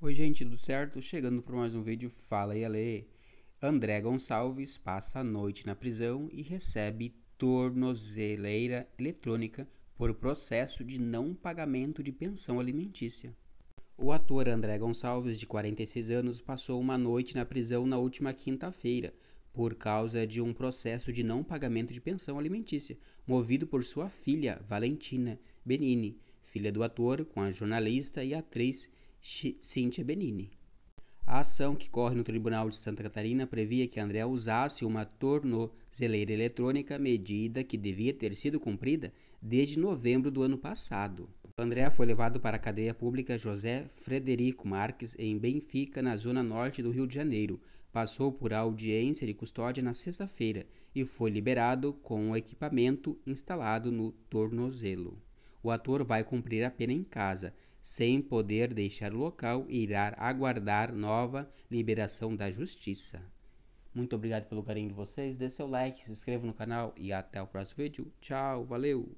Oi gente, tudo certo? Chegando para mais um vídeo Fala e Ale. André Gonçalves passa a noite na prisão e recebe tornozeleira eletrônica por processo de não pagamento de pensão alimentícia. O ator André Gonçalves, de 46 anos, passou uma noite na prisão na última quinta-feira por causa de um processo de não pagamento de pensão alimentícia, movido por sua filha, Valentina Benini, filha do ator, com a jornalista e atriz Cíntia Benini. A ação que corre no Tribunal de Santa Catarina previa que André usasse uma tornozeleira eletrônica, medida que devia ter sido cumprida desde novembro do ano passado. André foi levado para a cadeia pública José Frederico Marques, em Benfica, na zona norte do Rio de Janeiro. Passou por audiência de custódia na sexta-feira e foi liberado com o equipamento instalado no tornozelo. O ator vai cumprir a pena em casa sem poder deixar o local e irá aguardar nova liberação da justiça. Muito obrigado pelo carinho de vocês, dê seu like, se inscreva no canal e até o próximo vídeo. Tchau, valeu!